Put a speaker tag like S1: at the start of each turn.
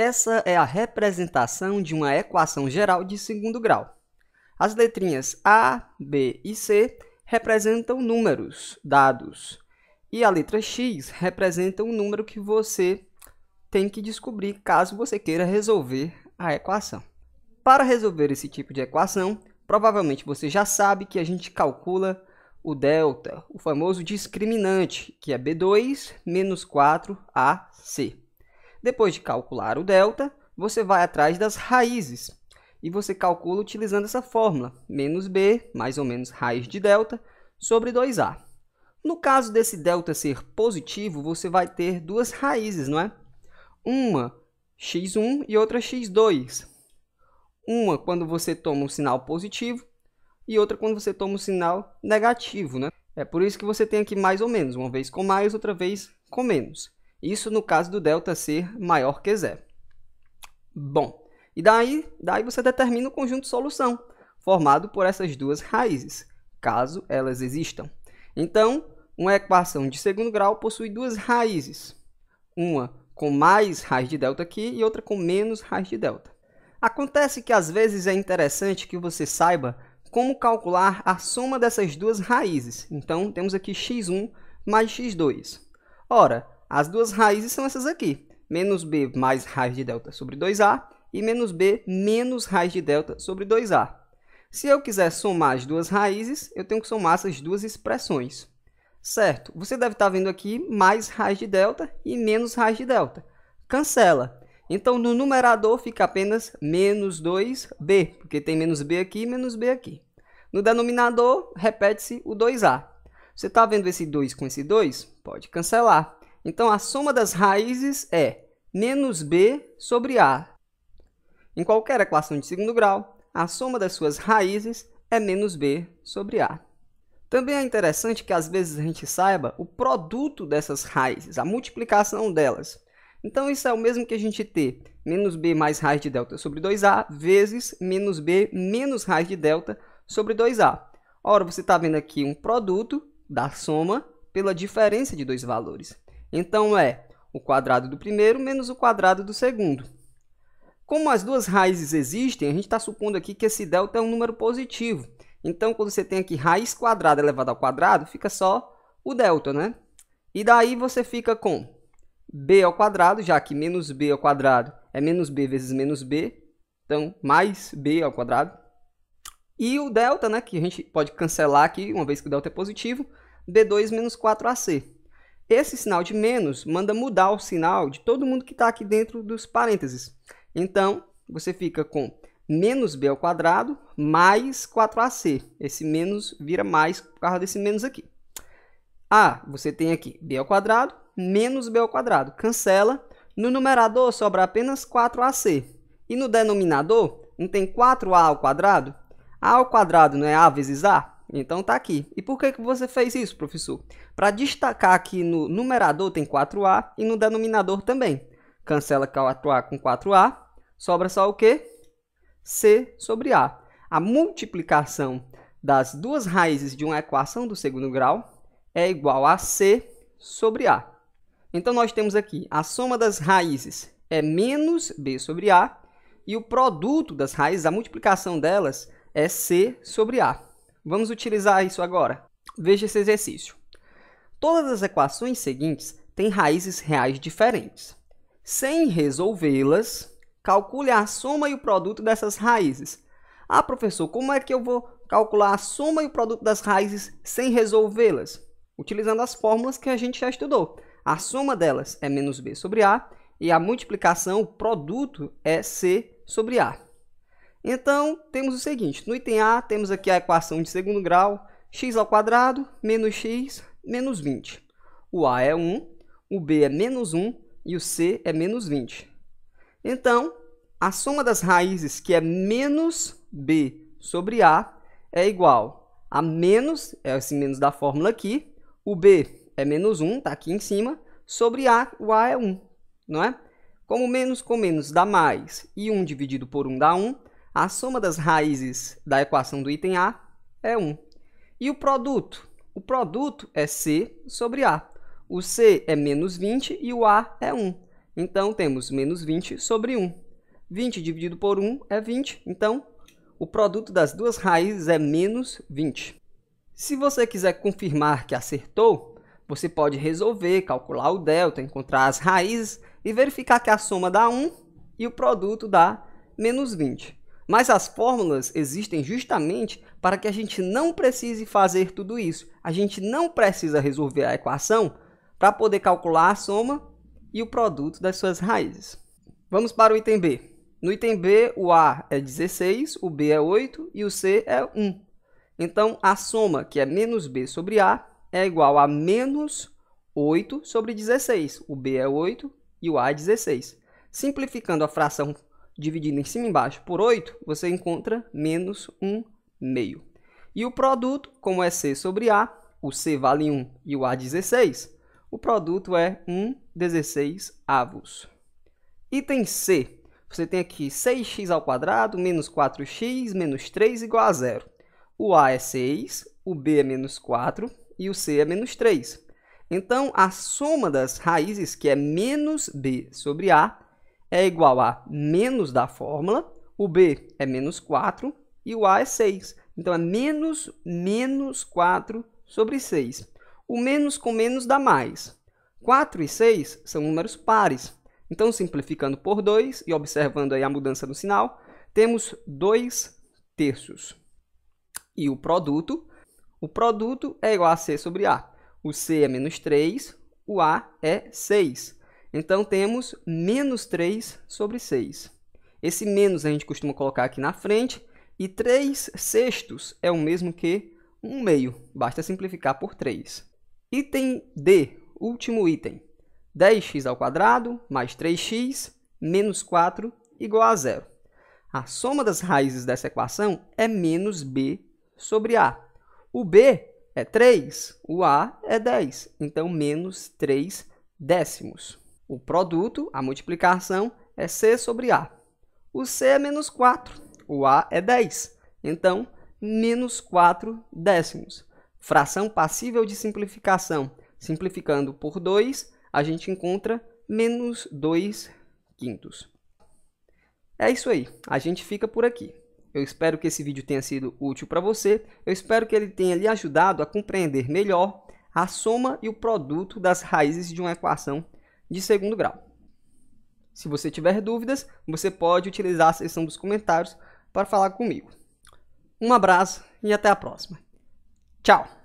S1: Essa é a representação de uma equação geral de segundo grau. As letrinhas A, B e C representam números dados. E a letra X representa o número que você tem que descobrir caso você queira resolver a equação. Para resolver esse tipo de equação, provavelmente você já sabe que a gente calcula o delta, o famoso discriminante, que é B2 menos 4AC. Depois de calcular o delta, você vai atrás das raízes e você calcula utilizando essa fórmula, menos b, mais ou menos raiz de delta, sobre 2a. No caso desse delta ser positivo, você vai ter duas raízes, não é? Uma x1 e outra x2. Uma quando você toma um sinal positivo e outra quando você toma um sinal negativo, né? É por isso que você tem aqui mais ou menos, uma vez com mais, outra vez com menos. Isso no caso do delta ser maior que zero. Bom, e daí, daí você determina o conjunto de solução, formado por essas duas raízes, caso elas existam. Então, uma equação de segundo grau possui duas raízes, uma com mais raiz de delta aqui e outra com menos raiz de delta. Acontece que às vezes é interessante que você saiba como calcular a soma dessas duas raízes. Então, temos aqui x1 mais x2. Ora, as duas raízes são essas aqui. Menos b mais raiz de delta sobre 2a e menos b menos raiz de delta sobre 2a. Se eu quiser somar as duas raízes, eu tenho que somar essas duas expressões. Certo, você deve estar vendo aqui mais raiz de delta e menos raiz de delta. Cancela. Então, no numerador fica apenas menos 2b, porque tem menos b aqui e menos b aqui. No denominador, repete-se o 2a. Você está vendo esse 2 com esse 2? Pode cancelar. Então, a soma das raízes é menos b sobre a. Em qualquer equação de segundo grau, a soma das suas raízes é menos b sobre a. Também é interessante que às vezes a gente saiba o produto dessas raízes, a multiplicação delas. Então, isso é o mesmo que a gente ter menos b mais raiz de delta sobre 2a vezes menos b menos raiz de delta sobre 2a. Ora, você está vendo aqui um produto da soma pela diferença de dois valores. Então é o quadrado do primeiro menos o quadrado do segundo. Como as duas raízes existem, a gente está supondo aqui que esse delta é um número positivo. Então, quando você tem aqui raiz quadrada elevada ao quadrado, fica só o delta, né? E daí você fica com b ao quadrado, já que menos b ao quadrado é menos b vezes menos b, então mais b ao quadrado. E o delta, né, que a gente pode cancelar aqui, uma vez que o delta é positivo, b2 menos 4ac. Esse sinal de menos manda mudar o sinal de todo mundo que está aqui dentro dos parênteses. Então, você fica com menos b ao quadrado mais 4ac. Esse menos vira mais por causa desse menos aqui. Ah, você tem aqui b ao quadrado menos b ao quadrado. Cancela. No numerador sobra apenas 4ac. E no denominador não tem 4a ao quadrado? a ao quadrado não é a vezes a? Então tá aqui. E por que, que você fez isso, professor? Para destacar aqui no numerador tem 4A e no denominador também. Cancela 4A com 4A, sobra só o quê? C sobre A. A multiplicação das duas raízes de uma equação do segundo grau é igual a C sobre A. Então nós temos aqui a soma das raízes é menos B sobre A e o produto das raízes, a multiplicação delas, é C sobre A. Vamos utilizar isso agora. Veja esse exercício. Todas as equações seguintes têm raízes reais diferentes. Sem resolvê-las, calcule a soma e o produto dessas raízes. Ah, professor, como é que eu vou calcular a soma e o produto das raízes sem resolvê-las? Utilizando as fórmulas que a gente já estudou. A soma delas é menos b sobre a e a multiplicação, o produto, é c sobre a. Então, temos o seguinte, no item A, temos aqui a equação de segundo grau, x ao quadrado menos x menos 20. O A é 1, o B é menos 1 e o C é menos 20. Então, a soma das raízes, que é menos B sobre A, é igual a menos, é esse assim menos da fórmula aqui, o B é menos 1, está aqui em cima, sobre A, o A é 1, não é? Como menos com menos dá mais e 1 dividido por 1 dá 1, a soma das raízes da equação do item A é 1. E o produto? O produto é C sobre A. O C é menos 20 e o A é 1. Então, temos menos 20 sobre 1. 20 dividido por 1 é 20, então o produto das duas raízes é menos 20. Se você quiser confirmar que acertou, você pode resolver, calcular o delta, encontrar as raízes e verificar que a soma dá 1 e o produto dá menos 20. Mas as fórmulas existem justamente para que a gente não precise fazer tudo isso. A gente não precisa resolver a equação para poder calcular a soma e o produto das suas raízes. Vamos para o item B. No item B, o A é 16, o B é 8 e o C é 1. Então, a soma, que é menos B sobre A, é igual a menos 8 sobre 16. O B é 8 e o A é 16. Simplificando a fração dividido em cima e embaixo por 8, você encontra menos 1 meio. E o produto, como é C sobre A, o C vale 1 e o A 16, o produto é 1 16 avos. Item C, você tem aqui 6x ao menos 4x menos 3 igual a zero. O A é 6, o B é menos 4 e o C é menos 3. Então, a soma das raízes, que é menos B sobre A, é igual a menos da fórmula, o B é menos 4 e o A é 6. Então, é menos menos 4 sobre 6. O menos com menos dá mais. 4 e 6 são números pares. Então, simplificando por 2 e observando aí a mudança no sinal, temos 2 terços. E o produto? O produto é igual a C sobre A. O C é menos 3, o A é 6. Então temos menos 3 sobre 6. Esse menos a gente costuma colocar aqui na frente, e 3 sextos é o mesmo que 1 meio, basta simplificar por 3. Item D, último item. 10x² mais 3x menos 4 igual a zero. A soma das raízes dessa equação é menos b sobre a. O b é 3, o a é 10, então menos 3 décimos. O produto, a multiplicação, é C sobre A. O C é menos 4, o A é 10. Então, menos 4 décimos. Fração passível de simplificação. Simplificando por 2, a gente encontra menos 2 quintos. É isso aí, a gente fica por aqui. Eu espero que esse vídeo tenha sido útil para você. Eu espero que ele tenha lhe ajudado a compreender melhor a soma e o produto das raízes de uma equação de segundo grau. Se você tiver dúvidas, você pode utilizar a seção dos comentários para falar comigo. Um abraço e até a próxima. Tchau!